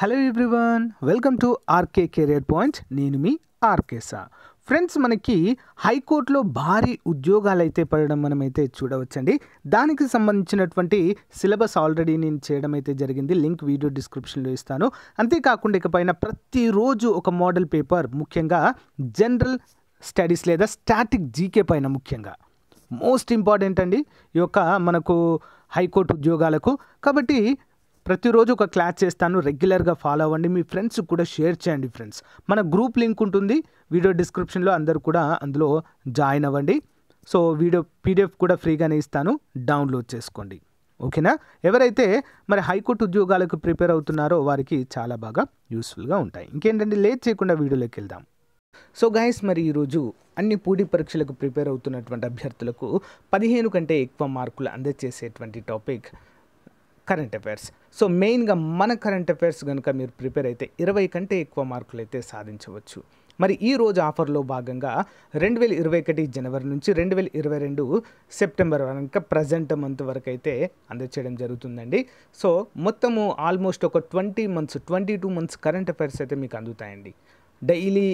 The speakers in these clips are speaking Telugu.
hello everyone welcome to RK career point నేను మీ ఆర్కేసా ఫ్రెండ్స్ మనకి హైకోర్టులో భారీ ఉద్యోగాలు అయితే పడడం మనమైతే చూడవచ్చండి దానికి సంబంధించినటువంటి సిలబస్ ఆల్రెడీ నేను చేయడం అయితే జరిగింది లింక్ వీడియో డిస్క్రిప్షన్లో ఇస్తాను అంతేకాకుండా ఇకపైన ప్రతిరోజు ఒక మోడల్ పేపర్ ముఖ్యంగా జనరల్ స్టడీస్ లేదా స్టాటిక్ జీకే పైన ముఖ్యంగా మోస్ట్ ఇంపార్టెంట్ అండి ఈ యొక్క మనకు హైకోర్టు ఉద్యోగాలకు కాబట్టి ప్రతిరోజు ఒక క్లాస్ చేస్తాను రెగ్యులర్గా ఫాలో అవ్వండి మీ ఫ్రెండ్స్ కూడా షేర్ చేయండి ఫ్రెండ్స్ మన గ్రూప్ లింక్ ఉంటుంది వీడియో డిస్క్రిప్షన్లో అందరు కూడా అందులో జాయిన్ అవ్వండి సో వీడియో పీడిఎఫ్ కూడా ఫ్రీగానే ఇస్తాను డౌన్లోడ్ చేసుకోండి ఓకేనా ఎవరైతే మరి హైకోర్టు ఉద్యోగాలకు ప్రిపేర్ అవుతున్నారో వారికి చాలా బాగా యూస్ఫుల్గా ఉంటాయి ఇంకేంటంటే లేట్ చేయకుండా వీడియోలోకి వెళ్దాం సో గాయస్ మరి ఈరోజు అన్ని పోటీ పరీక్షలకు ప్రిపేర్ అవుతున్నటువంటి అభ్యర్థులకు పదిహేను కంటే ఎక్కువ మార్కులు అందజేసేటువంటి టాపిక్ కరెంట్ అఫైర్స్ సో మెయిన్గా మన కరెంట్ అఫైర్స్ కనుక మీరు ప్రిపేర్ అయితే ఇరవై కంటే ఎక్కువ మార్కులు అయితే సాధించవచ్చు మరి ఈ రోజు ఆఫర్లో భాగంగా రెండు వేల ఇరవై ఒకటి జనవరి నుంచి రెండు వేల ఇరవై రెండు సెప్టెంబర్ వరకు ప్రజెంట్ మంత్ వరకు అయితే అందచేయడం జరుగుతుందండి సో మొత్తము ఆల్మోస్ట్ ఒక twenty months twenty two months current affairs అయితే మీకు అందుతాయండి డైలీ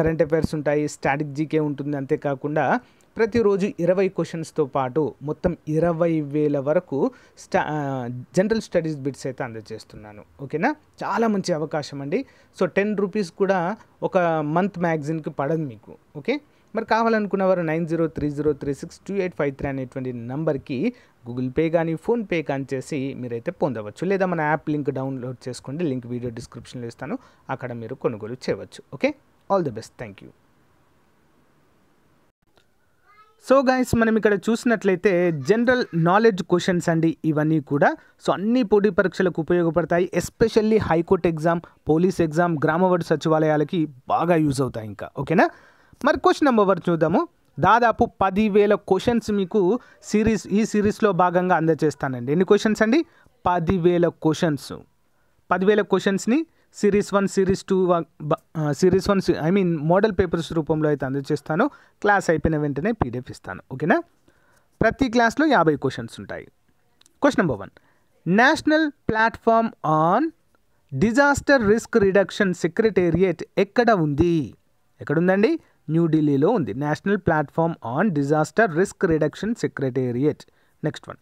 కరెంట్ అఫైర్స్ ఉంటాయి స్ట్రాటజీకే ఉంటుంది అంతేకాకుండా ప్రతిరోజు ఇరవై క్వశ్చన్స్తో పాటు మొత్తం ఇరవై వేల వరకు స్టా జనరల్ స్టడీస్ బిట్స్ అయితే అందజేస్తున్నాను ఓకేనా చాలా మంచి అవకాశం అండి సో టెన్ రూపీస్ కూడా ఒక మంత్ మ్యాగజైన్కి పడదు మీకు ఓకే మరి కావాలనుకున్న వారు nine zero three zero three six two eight five three అనేటువంటి నెంబర్కి గూగుల్ పే కానీ ఫోన్పే కానీ చేసి మీరైతే పొందవచ్చు లేదా మన యాప్ లింక్ డౌన్లోడ్ చేసుకోండి లింక్ వీడియో డిస్క్రిప్షన్లో ఇస్తాను అక్కడ మీరు కొనుగోలు చేయవచ్చు okay all the best thank you so guys మనం ఇక్కడ చూసినట్లయితే జనరల్ నాలెడ్జ్ క్వశ్చన్స్ అండి ఇవన్నీ కూడా సో అన్ని పోటీ పరీక్షలకు ఉపయోగపడతాయి especially high court exam police exam గ్రామవార్డు సచివాలయాలకి బాగా యూజ్ అవుతాయి ఇంకా ఓకేనా మరి క్వశ్చన్ నెంబర్ వన్ చూద్దాము దాదాపు పదివేల క్వశ్చన్స్ మీకు సిరీస్ ఈ సిరీస్లో భాగంగా అందజేస్తానండి ఎన్ని క్వశ్చన్స్ అండి పదివేల క్వశ్చన్స్ పదివేల క్వశ్చన్స్ని series one series two series one I mean model papers రూపంలో అయితే అందజేస్తాను క్లాస్ అయిపోయిన వెంటనే పీడిఎఫ్ ఇస్తాను ఓకేనా ప్రతి క్లాస్లో యాభై క్వశ్చన్స్ ఉంటాయి question number one national platform on disaster risk reduction secretariat ఎక్కడ ఉంది ఎక్కడుందండి న్యూఢిల్లీలో ఉంది national platform on disaster risk reduction secretariat next one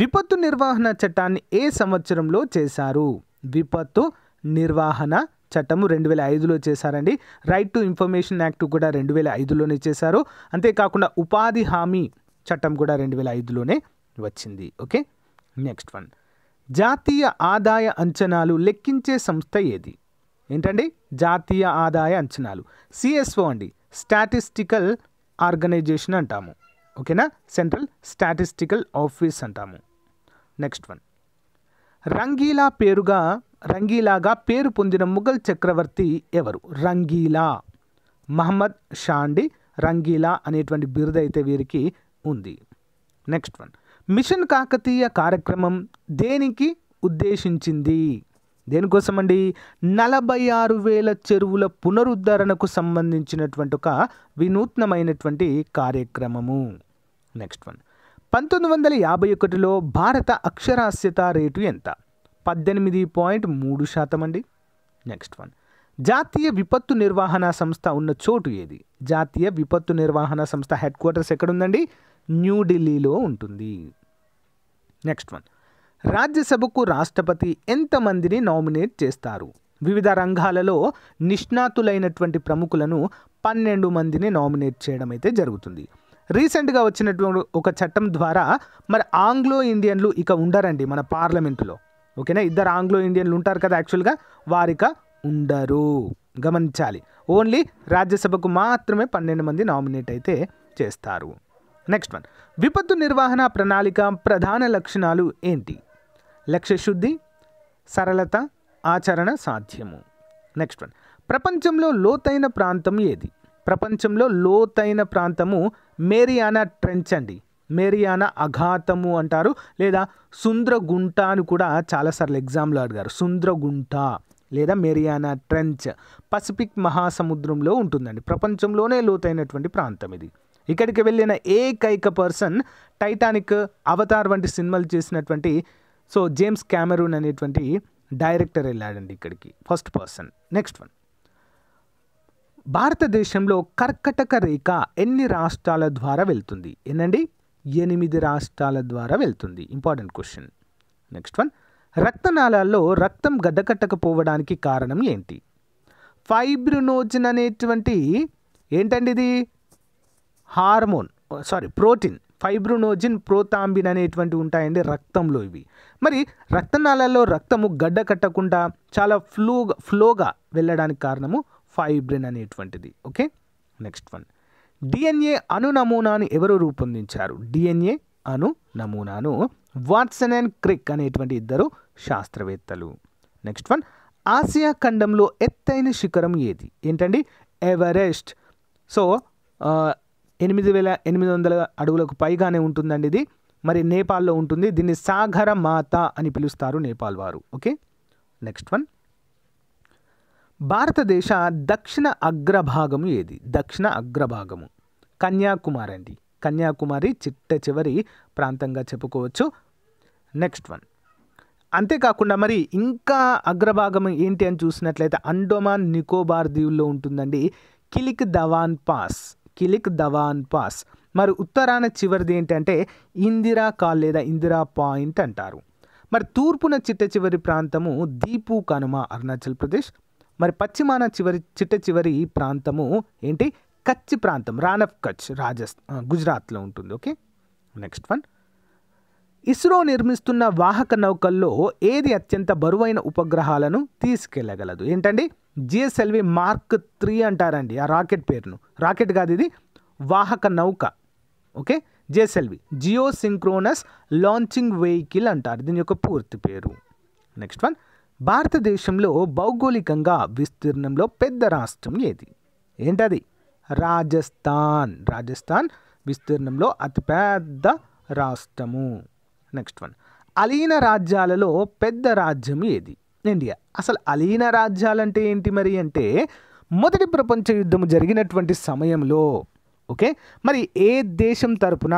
విపత్తు నిర్వహణ చట్టాన్ని ఏ సంవత్సరంలో చేశారు విపత్తు నిర్వహణ చట్టము రెండు వేల ఐదులో చేశారండి రైట్ టు ఇన్ఫర్మేషన్ యాక్ట్ కూడా రెండు వేల ఐదులోనే చేశారు అంతేకాకుండా ఉపాధి హామీ చట్టం కూడా రెండు వేల ఐదులోనే వచ్చింది ఓకే నెక్స్ట్ వన్ జాతీయ ఆదాయ అంచనాలు లెక్కించే సంస్థ ఏది ఏంటండి జాతీయ ఆదాయ అంచనాలు సిఎస్ఓ అండి స్టాటిస్టికల్ ఆర్గనైజేషన్ అంటాము ఓకేనా సెంట్రల్ స్టాటిస్టికల్ ఆఫీస్ అంటాము నెక్స్ట్ వన్ రంగీలా పేరుగా రంగీలాగా పేరు పొందిన ముఘల్ చక్రవర్తి ఎవరు రంగీలా మహమ్మద్ షాండి రంగీలా అనేటువంటి బిరుదైతే వీరికి ఉంది నెక్స్ట్ వన్ మిషన్ కాకతీయ కార్యక్రమం దేనికి ఉద్దేశించింది దేనికోసమండి నలభై ఆరు వేల చెరువుల పునరుద్ధరణకు సంబంధించినటువంటి ఒక వినూత్నమైనటువంటి కార్యక్రమము నెక్స్ట్ వన్ పంతొమ్మిది వందల యాభై ఒకటిలో భారత అక్షరాస్యత రేటు ఎంత పద్దెనిమిది పాయింట్ మూడు శాతం అండి నెక్స్ట్ వన్ జాతీయ విపత్తు నిర్వహణ సంస్థ ఉన్న చోటు ఏది జాతీయ విపత్తు నిర్వహణ సంస్థ హెడ్ క్వార్టర్స్ ఎక్కడుందండి న్యూఢిల్లీలో ఉంటుంది నెక్స్ట్ వన్ రాజ్యసభకు రాష్ట్రపతి ఎంతమందిని నామినేట్ చేస్తారు వివిధ రంగాలలో నిష్ణాతులైనటువంటి ప్రముఖులను పన్నెండు మందిని నామినేట్ చేయడం అయితే జరుగుతుంది రీసెంట్గా వచ్చినటువంటి ఒక చట్టం ద్వారా మరి ఆంగ్లో ఇండియన్లు ఇక ఉండరండి మన పార్లమెంటులో ఓకేనా ఇద్దరు ఆంగ్లో ఇండియన్లు ఉంటారు కదా యాక్చువల్గా వారిక ఉండరు గమనించాలి ఓన్లీ రాజ్యసభకు మాత్రమే పన్నెండు మంది నామినేట్ అయితే చేస్తారు నెక్స్ట్ వన్ విపత్తు నిర్వహణ ప్రణాళిక ప్రధాన లక్షణాలు ఏంటి లక్ష్యశుద్ధి సరళత ఆచరణ సాధ్యము నెక్స్ట్ వన్ ప్రపంచంలో లోతైన ప్రాంతం ఏది ప్రపంచంలో లోతైన ప్రాంతము మేరియానా ట్రెంచ్ అండి మేరియానా అఘాతము అంటారు లేదా సుంద్రగుంట అని కూడా చాలాసార్లు ఎగ్జామ్లో అడిగారు సుంద్రగుంట లేదా మెరియానా ట్రెంచ్ పసిఫిక్ మహాసముద్రంలో ఉంటుందండి ప్రపంచంలోనే లోతైనటువంటి ప్రాంతం ఇది ఇక్కడికి వెళ్ళిన ఏకైక పర్సన్ టైటానిక్ అవతార్ వంటి సినిమాలు చేసినటువంటి సో జేమ్స్ క్యామెరూన్ అనేటువంటి డైరెక్టర్ వెళ్ళాడండి ఇక్కడికి ఫస్ట్ పర్సన్ నెక్స్ట్ వన్ భారతదేశంలో కర్కటక రేఖ ఎన్ని రాష్ట్రాల ద్వారా వెళ్తుంది ఏంటండి ఎనిమిది రాష్ట్రాల ద్వారా వెళ్తుంది ఇంపార్టెంట్ క్వశ్చన్ నెక్స్ట్ వన్ రక్తనాళాల్లో రక్తం గడ్డకట్టకపోవడానికి కారణం ఏంటి ఫైబ్రినోజన్ అనేటువంటి ఏంటండి ఇది hormone sorry protein fibrinogen prothrombin అనేటువంటివి ఉంటాయండి రక్తంలో ఇవి మరి రక్తనాళాల్లో రక్తము గడ్డ కట్టకుండా చాలా ఫ్లూ ఫ్లోగా వెళ్ళడానికి కారణము ఫైబ్రిన్ అనేటువంటిది ఓకే నెక్స్ట్ వన్ డిఎన్ఏ అణు నమూనాను ఎవరు రూపొందించారు డిఎన్ఏ అణు నమూనాను వాట్సన్ అండ్ క్రిక్ అనేటువంటి ఇద్దరు శాస్త్రవేత్తలు నెక్స్ట్ వన్ ఆసియా ఖండంలో ఎత్తైన శిఖరం ఏది ఏంటండి ఎవరెస్ట్ సో ఎనిమిది వేల ఎనిమిది వందల అడుగులకు పైగానే ఉంటుందండి ఇది మరి నేపాల్లో ఉంటుంది దీన్ని సాగర మాత అని పిలుస్తారు నేపాల్ వారు ఓకే నెక్స్ట్ వన్ భారతదేశ దక్షిణ అగ్రభాగము ఏది దక్షిణ అగ్రభాగము కన్యాకుమారి అండి కన్యాకుమారి చిట్ట చివరి ప్రాంతంగా చెప్పుకోవచ్చు నెక్స్ట్ వన్ అంతేకాకుండా మరి ఇంకా అగ్రభాగం ఏంటి అని చూసినట్లయితే అండోమాన్ నికోబార్ దీవుల్లో ఉంటుందండి కిలిక్ దవాన్ పాస్ కిలిక్ దవాన్ పాస్ మరి ఉత్తరాన చివరిది ఏంటంటే ఇందిరా కాల్ లేదా ఇందిరా పాయింట్ అంటారు మరి తూర్పున చిట్ట చివరి ప్రాంతము దీపు కనుమ అరుణాచల్ ప్రదేశ్ మరి పశ్చిమాన చివరి చిట్ట చివరి ప్రాంతము ఏంటి కచ్ ప్రాంతం రాన్ ఆఫ్ కచ్ రాజస్థాన్ గుజరాత్లో ఉంటుంది ఓకే నెక్స్ట్ వన్ ఇస్రో నిర్మిస్తున్న వాహక నౌకల్లో ఏది అత్యంత బరువైన ఉపగ్రహాలను తీసుకెళ్లగలదు ఏంటండి జిఎస్ఎల్వి మార్క్ త్రీ అంటారండి ఆ రాకెట్ పేరును రాకెట్ కాదు ఇది వాహక నౌక okay GSLV geosynchronous launching vehicle అంటారు దీని యొక్క పూర్తి పేరు నెక్స్ట్ వన్ భారతదేశంలో భౌగోళికంగా విస్తీర్ణంలో పెద్ద రాష్ట్రం ఏది ఏంటది రాజస్థాన్ రాజస్థాన్ విస్తీర్ణంలో అతిపెద్ద రాష్ట్రము నెక్స్ట్ వన్ అలీన రాజ్యాలలో పెద్ద రాజ్యం ఏది ఇండియా అసలు అలీన రాజ్యాలంటే ఏంటి మరి అంటే మొదటి ప్రపంచ యుద్ధం జరిగినటువంటి సమయంలో ఓకే మరి ఏ దేశం తరపున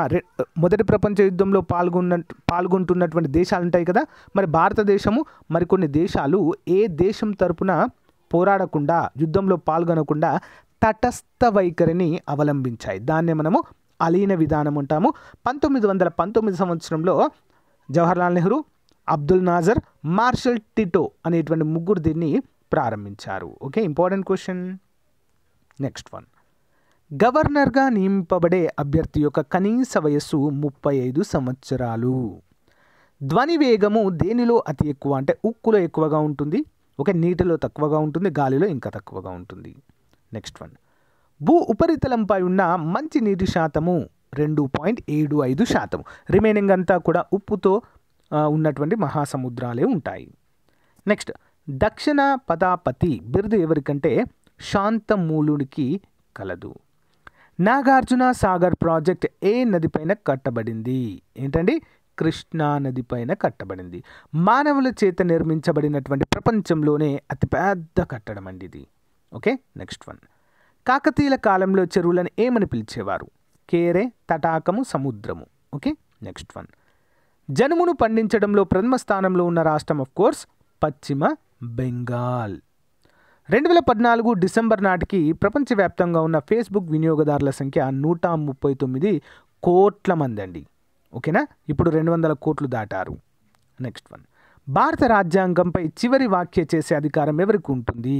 మొదటి ప్రపంచ యుద్ధంలో పాల్గొన్న పాల్గొంటున్నటువంటి దేశాలు ఉంటాయి కదా మరి భారతదేశము మరికొన్ని దేశాలు ఏ దేశం తరపున పోరాడకుండా యుద్ధంలో పాల్గొనకుండా తటస్థ వైఖరిని అవలంబించాయి దాన్నే మనము అలీన విధానం అంటాము పంతొమ్మిది వందల పంతొమ్మిది సంవత్సరంలో Jawaharlal Nehru Abdul Nasser Marshal Tito అనేటువంటి ముగ్గురు దీన్ని ప్రారంభించారు okay important question next one గవర్నర్గా నియమింపబడే అభ్యర్థి యొక్క కనీస వయస్సు ముప్పై ఐదు సంవత్సరాలు ధ్వని వేగము దేనిలో అతి ఎక్కువ అంటే ఉక్కులో ఎక్కువగా ఉంటుంది ఒక నీటిలో తక్కువగా ఉంటుంది గాలిలో ఇంకా తక్కువగా ఉంటుంది నెక్స్ట్ వన్ భూ ఉపరితలంపై ఉన్న మంచి నీటి శాతము రెండు పాయింట్ ఏడు ఐదు శాతం రిమైనింగ్ అంతా కూడా ఉప్పుతో ఉన్నటువంటి మహాసముద్రాలే ఉంటాయి నెక్స్ట్ దక్షిణ పదాపతి బిరుదు ఎవరికంటే శాంతమూలుడికి కలదు నాగార్జున సాగర్ ప్రాజెక్ట్ ఏ నదిపైన కట్టబడింది ఏంటండి కృష్ణా నదిపైన పైన కట్టబడింది మానవుల చేత నిర్మించబడినటువంటి ప్రపంచంలోనే అతిపెద్ద కట్టడం అండి ఇది ఓకే నెక్స్ట్ వన్ కాకతీయుల కాలంలో చెరువులను ఏమని పిలిచేవారు కేరే తటాకము సముద్రము ఓకే నెక్స్ట్ వన్ జనుమును పండించడంలో ప్రథమ స్థానంలో ఉన్న రాష్ట్రం ఆఫ్ కోర్స్ పశ్చిమ బెంగాల్ రెండు వేల పద్నాలుగు డిసెంబర్ నాటికి ప్రపంచవ్యాప్తంగా ఉన్న ఫేస్బుక్ వినియోగదారుల సంఖ్య నూట ముప్పై తొమ్మిది కోట్ల మంది అండి ఓకేనా ఇప్పుడు రెండు వందల కోట్లు దాటారు నెక్స్ట్ వన్ భారత రాజ్యాంగంపై చివరి వ్యాఖ్య చేసే అధికారం ఎవరికి ఉంటుంది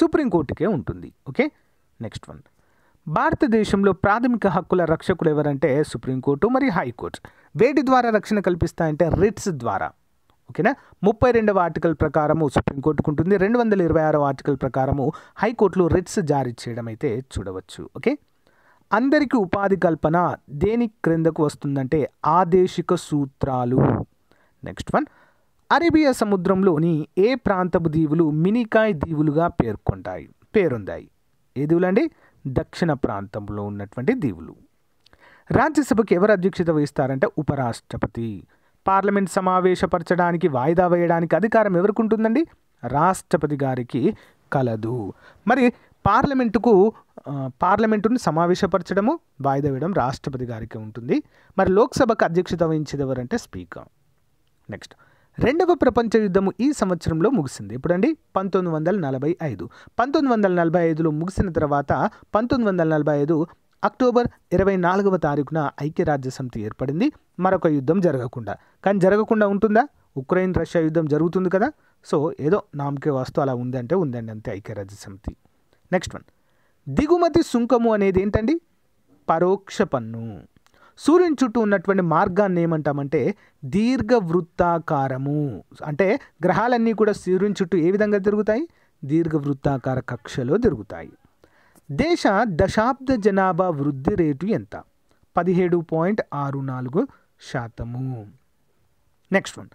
సుప్రీంకోర్టుకే ఉంటుంది ఓకే నెక్స్ట్ వన్ భారతదేశంలో ప్రాథమిక హక్కుల రక్షకులు ఎవరంటే సుప్రీంకోర్టు మరియు హైకోర్టు వేటి ద్వారా రక్షణ కల్పిస్తాయంటే రిట్స్ ద్వారా ఓకేనా ముప్పై రెండవ ఆర్టికల్ ప్రకారము సుప్రీంకోర్టుకు ఉంటుంది రెండు వందల ఇరవై ఆరవ ఆర్టికల్ ప్రకారము హైకోర్టులో రిట్స్ జారీ చేయడం అయితే చూడవచ్చు ఓకే అందరికీ ఉపాధి కల్పన దేని క్రిందకు వస్తుందంటే ఆదేశిక సూత్రాలు నెక్స్ట్ వన్ అరేబియా సముద్రంలోని ఏ ప్రాంతపు దీవులు మినికాయ్ దీవులుగా పేర్కొంటాయి పేరుందాయి ఏ దీవులు అండి దక్షిణ ప్రాంతంలో ఉన్నటువంటి దీవులు రాజ్యసభకు ఎవరు అధ్యక్షత వహిస్తారంటే ఉపరాష్ట్రపతి పార్లమెంట్ సమావేశపరచడానికి వాయిదా వేయడానికి అధికారం ఎవరికి ఉంటుందండి రాష్ట్రపతి గారికి కలదు మరి పార్లమెంటుకు పార్లమెంటును సమావేశపరచడము వాయిదా వేయడం రాష్ట్రపతి గారికి ఉంటుంది మరి లోక్సభకు అధ్యక్షత వహించేది ఎవరంటే స్పీకర్ నెక్స్ట్ రెండవ ప్రపంచ యుద్ధము ఈ సంవత్సరంలో ముగిసింది ఎప్పుడండి పంతొమ్మిది వందల నలభై ఐదు పంతొమ్మిది వందల నలభై ఐదులో ముగిసిన తర్వాత పంతొమ్మిది వందల నలభై ఐదు అక్టోబర్ ఇరవై నాలుగవ తారీఖున ఐక్యరాజ్యసమితి ఏర్పడింది మరొక యుద్ధం జరగకుండా కానీ జరగకుండా ఉంటుందా ఉక్రెయిన్ రష్యా యుద్ధం జరుగుతుంది కదా సో ఏదో నామకే వాస్తు అలా ఉందంటే ఉందండి అంతే ఐక్యరాజ్యసమితి నెక్స్ట్ వన్ దిగుమతి సుంకము అనేది ఏంటండి పరోక్ష పన్ను సూర్యుని చుట్టూ ఉన్నటువంటి మార్గాన్ని ఏమంటామంటే దీర్ఘవృత్తాకారము అంటే గ్రహాలన్నీ కూడా సూర్యుని చుట్టూ ఏ విధంగా తిరుగుతాయి దీర్ఘవృత్తాకార కక్షలో తిరుగుతాయి దేశ దశాబ్ద జనాభా వృద్ధి రేటు ఎంత పదిహేడు పాయింట్ ఆరు నాలుగు శాతము నెక్స్ట్ వన్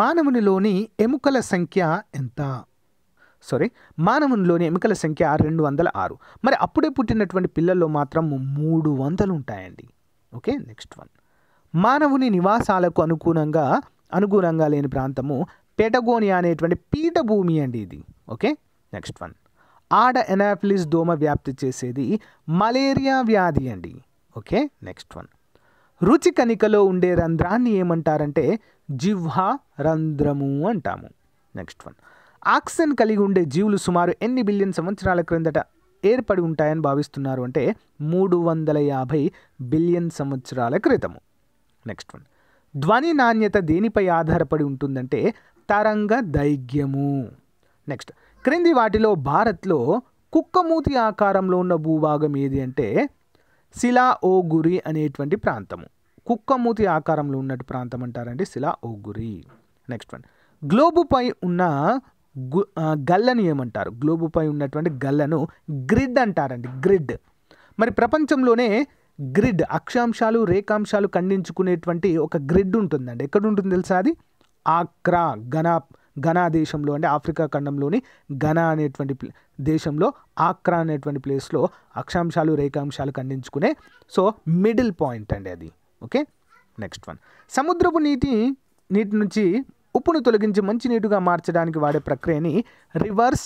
మానవునిలోని ఎముకల సంఖ్య ఎంత సారీ మానవునిలోని ఎముకల సంఖ్య రెండు వందల ఆరు మరి అప్పుడే పుట్టినటువంటి పిల్లల్లో మాత్రం మూడు వందలు ఉంటాయండి ఓకే నెక్స్ట్ వన్ మానవుని నివాసాలకు అనుగుణంగా అనుగుణంగా లేని ప్రాంతము పెటగోనియా అనేటువంటి పీఠభూమి అండి ఇది ఓకే నెక్స్ట్ వన్ ఆడ ఎనాఫిలిస్ దోమ వ్యాప్తి చేసేది మలేరియా వ్యాధి అండి ఓకే నెక్స్ట్ వన్ రుచి కనికలో ఉండే రంధ్రాన్ని ఏమంటారంటే జివ్హా రంధ్రము అంటాము నెక్స్ట్ వన్ ఆక్సిజన్ కలిగి ఉండే జీవులు సుమారు ఎన్ని బిలియన్ సంవత్సరాల క్రిందట ఏర్పడి ఉంటాయని భావిస్తున్నారు అంటే మూడు వందల యాభై బిలియన్ సంవత్సరాల క్రితము నెక్స్ట్ వన్ ధ్వని నాణ్యత దేనిపై ఆధారపడి ఉంటుందంటే తరంగ దైర్ఘ్యము నెక్స్ట్ క్రింది వాటిలో భారత్లో కుక్కమూతి ఆకారంలో ఉన్న భూభాగం ఏది అంటే శిలా ఓగురి అనేటువంటి ప్రాంతము కుక్కమూతి ఆకారంలో ఉన్నటి ప్రాంతం అంటారండి శిలా ఓగురి నెక్స్ట్ వన్ గ్లోబుపై ఉన్న గు గల్లను ఏమంటారు గ్లోబుపై ఉన్నటువంటి గల్లను గ్రిడ్ అంటారండి గ్రిడ్ మరి ప్రపంచంలోనే గ్రిడ్ అక్షాంశాలు రేఖాంశాలు ఖండించుకునేటువంటి ఒక గ్రిడ్ ఉంటుందండి ఎక్కడ ఉంటుంది తెలుసా అది ఆక్రా గనా ఘనా దేశంలో అంటే ఆఫ్రికా ఖండంలోని ఘనా అనేటువంటి దేశంలో ఆక్రా అనేటువంటి ప్లేస్లో అక్షాంశాలు రేఖాంశాలు ఖండించుకునే సో మిడిల్ పాయింట్ అండి అది ఓకే నెక్స్ట్ వన్ సముద్రపు నీటి నీటి నుంచి ఉప్పును తొలగించి మంచినీటుగా మార్చడానికి వాడే ప్రక్రియని రివర్స్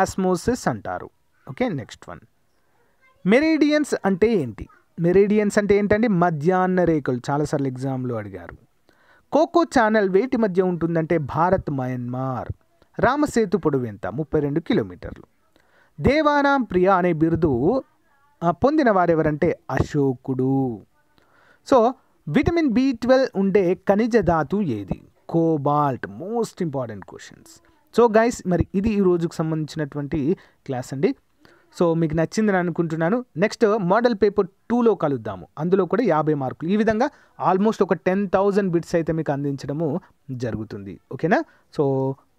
ఆస్మోసిస్ అంటారు ఓకే నెక్స్ట్ వన్ మెరీడియన్స్ అంటే ఏంటి మెరీడియన్స్ అంటే ఏంటంటే మధ్యాహ్న రేఖలు చాలాసార్లు ఎగ్జామ్లో అడిగారు కోకో ఛానల్ వేటి మధ్య ఉంటుందంటే భారత్ మయన్మార్ రామసేతు పొడవు ఎంత ముప్పై రెండు కిలోమీటర్లు దేవానాం ప్రియ అనే బిరుదు పొందిన వారెవరంటే అశోకుడు సో విటమిన్ బి ట్వెల్వ్ ఉండే ఖనిజ ధాతు ఏది cobalt most important questions so guys మరి ఇది ఈ రోజుకు సంబంధించినటువంటి క్లాస్ అండి సో మీకు నచ్చిందని అనుకుంటున్నాను నెక్స్ట్ మోడల్ పేపర్ టూలో కలుద్దాము అందులో కూడా యాభై మార్కులు ఈ విధంగా ఆల్మోస్ట్ ఒక టెన్ థౌజండ్ బిట్స్ అయితే మీకు అందించడము జరుగుతుంది ఓకేనా సో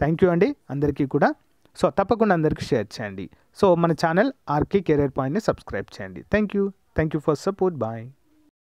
థ్యాంక్ యూ అండి అందరికీ కూడా సో తప్పకుండా అందరికీ షేర్ చేయండి సో మన ఛానల్ ఆర్కే కెరియర్ పాయింట్ని సబ్స్క్రైబ్ చేయండి thank you thank you for support bye